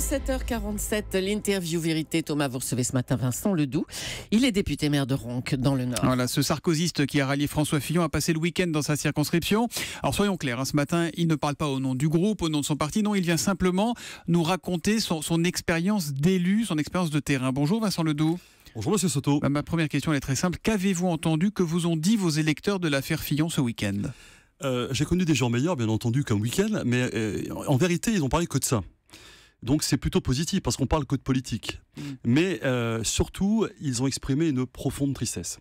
7h47, l'interview vérité. Thomas, vous recevez ce matin Vincent Ledoux. Il est député maire de Ronque, dans le Nord. Voilà, ce sarkozyste qui a rallié François Fillon a passé le week-end dans sa circonscription. Alors soyons clairs, hein, ce matin, il ne parle pas au nom du groupe, au nom de son parti. Non, il vient simplement nous raconter son, expérience d'élu, son expérience de terrain. Bonjour Vincent Ledoux. Bonjour Monsieur Soto. ma première question est très simple. Qu'avez-vous entendu que vous ont dit vos électeurs de l'affaire Fillon ce week-end euh, J'ai connu des gens meilleurs, bien entendu, qu'un week-end, mais euh, en vérité, ils n'ont parlé que de ça. Donc c'est plutôt positif parce qu'on parle que de politique. Mm. Mais euh, surtout, ils ont exprimé une profonde tristesse.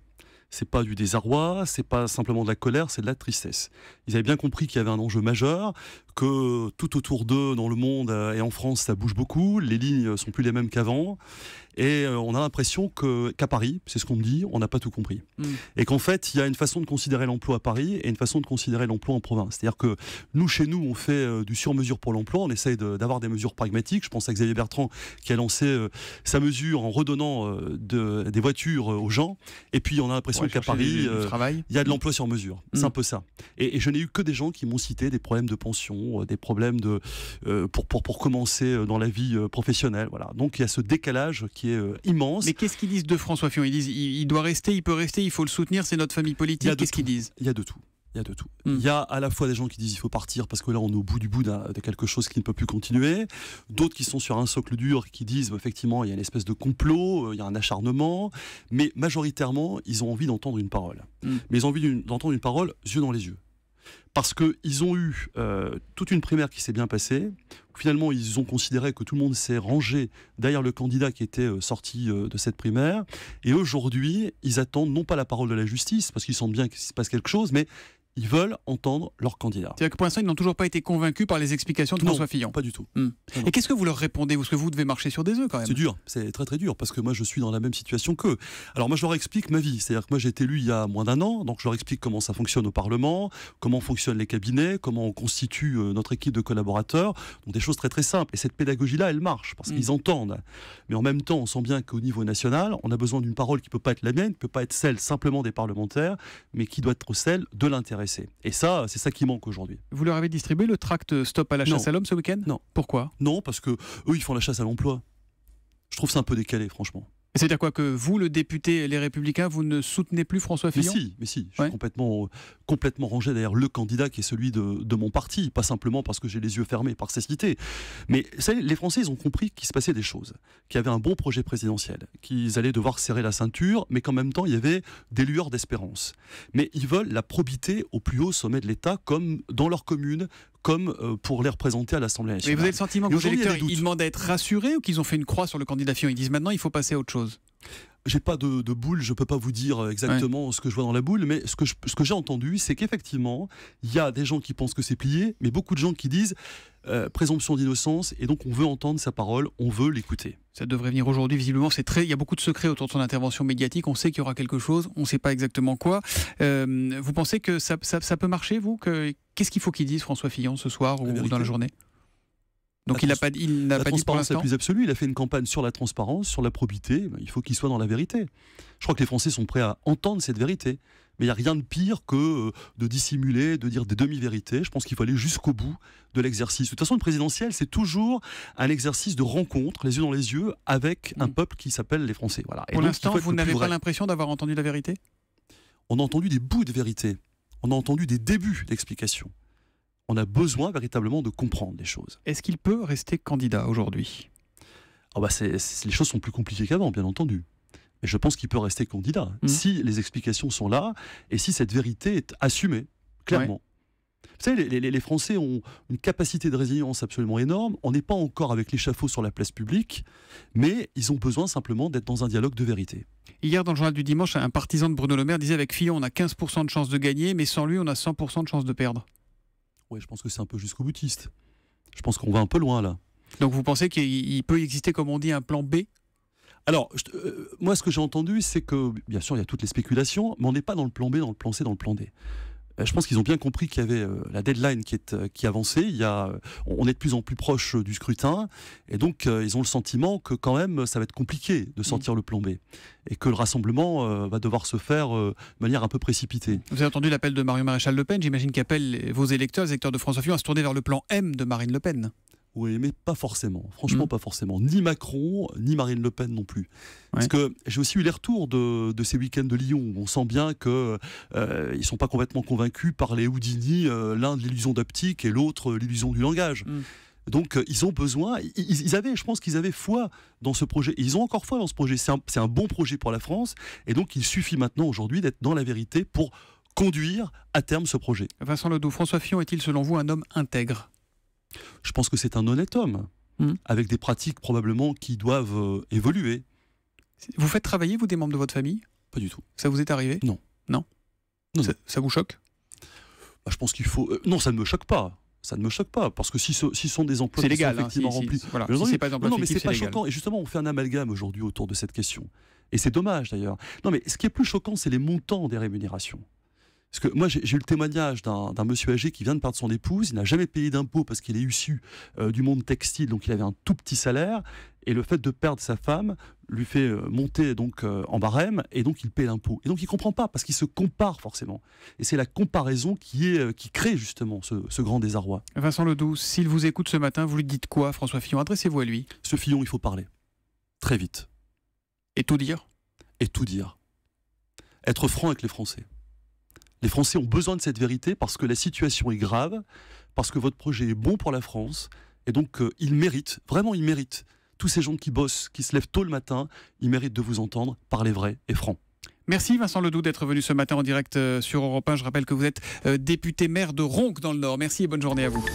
C'est pas du désarroi, c'est pas simplement de la colère, c'est de la tristesse. Ils avaient bien compris qu'il y avait un enjeu majeur, que tout autour d'eux, dans le monde euh, et en France, ça bouge beaucoup. Les lignes sont plus les mêmes qu'avant. Et euh, on a l'impression qu'à Paris, c'est ce qu'on me dit, on n'a pas tout compris. Mm. Et qu'en fait, il y a une façon de considérer l'emploi à Paris et une façon de considérer l'emploi en province. C'est-à-dire que nous, chez nous, on fait euh, du sur-mesure pour l'emploi, on essaye d'avoir des mesures pragmatiques. Je pense à Xavier Bertrand qui a lancé sa mesure en redonnant des voitures aux gens. Et puis, on a l'impression qu'à Paris, il y a de l'emploi sur mesure. C'est mm. un peu ça. Et, et je n'ai eu que des gens qui m'ont cité des problèmes de pension, euh, des problèmes de, euh, pour, pour, pour commencer euh, dans la vie professionnelle. Voilà. Donc il y a ce décalage qui est immense. Mais qu'est-ce qu'ils disent de François Fillon Ils disent il, doit rester, il peut rester, il faut le soutenir, c'est notre famille politique. Qu'est-ce qu'ils disent Il y a de tout. Il y a de tout. Hmm. Il y a à la fois des gens qui disent il faut partir parce que là on est au bout du bout de quelque chose qui ne peut plus continuer, d'autres qui sont sur un socle dur qui disent bah, effectivement il y a une espèce de complot, il y a un acharnement, mais majoritairement ils ont envie d'entendre une parole. Hmm. Mais ils ont envie d'entendre une parole yeux dans les yeux parce qu'ils ont eu euh, toute une primaire qui s'est bien passée. Finalement, ils ont considéré que tout le monde s'est rangé derrière le candidat qui était euh, sorti euh, de cette primaire. Et aujourd'hui, ils attendent non pas la parole de la justice, parce qu'ils sentent bien qu'il se passe quelque chose, mais ils veulent entendre leur candidat. C'est-à-dire que pour l'instant, ils n'ont toujours pas été convaincus par les explications de François Fillon. Pas du tout. Hmm. Et qu'est-ce que vous leur répondez Parce que vous devez marcher sur des œufs quand même. C'est dur, c'est très très dur, parce que moi je suis dans la même situation qu'eux. Alors moi je leur explique ma vie. C'est-à-dire que moi j'ai été élu il y a moins d'un an, donc je leur explique comment ça fonctionne au Parlement, comment fonctionnent les cabinets, comment on constitue euh, notre équipe de collaborateurs. Donc des choses très très simples. Et cette pédagogie-là, elle marche, parce hmm. qu'ils entendent. Mais en même temps, on sent bien qu'au niveau national, on a besoin d'une parole qui ne peut pas être la mienne, qui ne peut pas être celle simplement des parlementaires, mais qui doit être celle de l'intérêt et ça, c'est ça qui manque aujourd'hui. Vous leur avez distribué le tract euh, Stop à la chasse à l'homme ce week-end Non. Pourquoi Non, parce que eux, ils font la chasse à l'emploi. Je trouve ça un peu décalé, franchement. C'est-à-dire quoi que vous, le député Les Républicains, vous ne soutenez plus François Fillon Mais si, mais si. Je suis complètement, euh, complètement rangé derrière le candidat qui est celui de, mon parti, pas simplement parce que j'ai les yeux fermés par cécité. Mais les Français, ils ont compris qu'il se passait des choses, qu'il y avait un bon projet présidentiel, qu'ils allaient devoir serrer la ceinture, mais qu'en même temps, il y avait des lueurs d'espérance. Mais ils veulent la probité au plus haut sommet de l'État, comme dans leur commune, comme euh, pour les représenter à l'Assemblée nationale. Mais vous avez le sentiment que électeurs, ils demandent à être rassurés ou qu'ils ont fait une croix sur le candidat Fillon Ils disent maintenant, il faut passer à autre chose j'ai pas de, boule, je peux pas vous dire exactement ce que je vois dans la boule, mais ce que, ce que j'ai entendu, c'est qu'effectivement, il y a des gens qui pensent que c'est plié, mais beaucoup de gens qui disent euh, présomption d'innocence, et donc on veut entendre sa parole, on veut l'écouter. Ça devrait venir aujourd'hui, visiblement, c'est très, il y a beaucoup de secrets autour de son intervention médiatique, on sait qu'il y aura quelque chose, on ne sait pas exactement quoi. Euh, vous pensez que ça, ça, peut marcher, vous que... Qu'est-ce qu'il faut qu'il dise, François Fillon, ce soir ou dans la journée donc il n'a pas, pas dit plus absolue. Il a fait une campagne sur la transparence, sur la probité. Il faut qu'il soit dans la vérité. Je crois que les Français sont prêts à entendre cette vérité. Mais il n'y a rien de pire que euh, de dissimuler, de dire des demi-vérités. Je pense qu'il faut aller jusqu'au bout de l'exercice. De toute façon, une présidentielle, c'est toujours un exercice de rencontre, les yeux dans les yeux, avec un mm. peuple qui s'appelle les Français. Voilà. Et Pour l'instant, vous n'avez pas l'impression d'avoir entendu la vérité On a entendu des bouts de vérité. On a entendu des débuts d'explications on a besoin véritablement de comprendre les choses. Est-ce qu'il peut rester candidat aujourd'hui oh bah Les choses sont plus compliquées qu'avant, bien entendu. Mais je pense qu'il peut rester candidat hmm. si les explications sont là et si cette vérité est assumée, clairement. Vous savez, les, les, Français ont une capacité de résilience absolument énorme. On n'est pas encore avec l'échafaud sur la place publique, mais ils ont besoin simplement d'être dans un dialogue de vérité. Hier, dans le journal du dimanche, un partisan de Bruno Le Maire disait avec Fillon, on a 15% de chances de gagner, mais sans lui, on a 100% de chances de perdre. Oui, je pense que c'est un peu jusqu'au boutiste. Je pense qu'on va un peu loin là. Donc vous pensez qu'il peut exister, comme on dit, un plan B alors, euh, moi, ce que j'ai entendu, c'est que, bien sûr, il y a toutes les spéculations, mais on n'est pas dans le plan B, dans le plan C, dans le plan D. Euh, je pense qu'ils ont bien compris qu'il y avait euh, la deadline qui, est, euh, qui avançait. Il on est de plus en plus proche du scrutin. Et donc, ils ont le sentiment que quand même, ça va être compliqué de mm. sortir le plombé. Et que le rassemblement va devoir se faire de manière un peu précipitée. Vous avez entendu l'appel de Mario Maréchal Le Pen. J'imagine qu'appelle vos électeurs, les électeurs de François Fillon, à se tourner vers le plan M de Marine Le Pen ou pas forcément. Franchement, mm. pas forcément. Ni Macron, ni Marine Le Pen non plus. Parce que j'ai aussi eu les retours de, ces week-ends de Lyon. Où on sent bien qu'ils euh, ne sont pas complètement convaincus par les Houdini, euh, l'un de l'illusion d'optique et l'autre euh, l'illusion du langage. Mm. Donc ils ont besoin, ils, avaient, je pense qu'ils avaient foi dans ce projet, ils ont encore foi dans ce projet, c'est un, bon projet pour la France, et donc il suffit maintenant aujourd'hui d'être dans la vérité pour conduire à terme ce projet. Vincent Ledoux, François Fillon est-il selon vous un homme intègre je pense que c'est un honnête homme, hmm. avec des pratiques probablement qui doivent euh, évoluer. Vous faites travailler, vous, des membres de votre famille Pas du tout. Ça vous est arrivé Non. Non, ça, vous choque bah, Je pense qu'il faut... Euh, non, ça ne me choque pas ça ne me choque pas parce que si ce, sont des emplois qui sont hein, effectivement si, remplis, pas voilà. pas, non, non, mais c'est pas choquant. Et justement, on fait un amalgame aujourd'hui autour de cette question. Et c'est dommage d'ailleurs. Non, mais ce qui est plus choquant, c'est les montants des rémunérations. Parce que moi, j'ai eu le témoignage d'un monsieur âgé qui vient de perdre son épouse. Il n'a jamais payé d'impôts parce qu'il est issu euh, du monde textile, donc il avait un tout petit salaire. Et le fait de perdre sa femme lui fait euh, monter donc euh, en barème, et donc il paie l'impôt. Et donc il comprend pas parce qu'il se compare forcément. Et c'est la comparaison qui est qui crée justement ce, ce grand désarroi. Vincent Ledoux, s'il vous écoute ce matin, vous lui dites quoi, François Fillon Adressez-vous à lui. Ce Fillon, il faut parler très vite. Et tout dire. Et tout dire. Être franc avec les Français. Les Français ont besoin de cette vérité parce que la situation est grave, parce que votre projet est bon pour la France, et donc euh, il ils méritent, vraiment ils méritent, tous ces gens qui bossent, qui se lèvent tôt le matin, ils méritent de vous entendre, parler vrai et franc. Merci Vincent Ledoux d'être venu ce matin en direct euh, sur Europe 1. Je rappelle que vous êtes euh, député maire de Roncq dans le Nord. Merci et bonne journée à vous.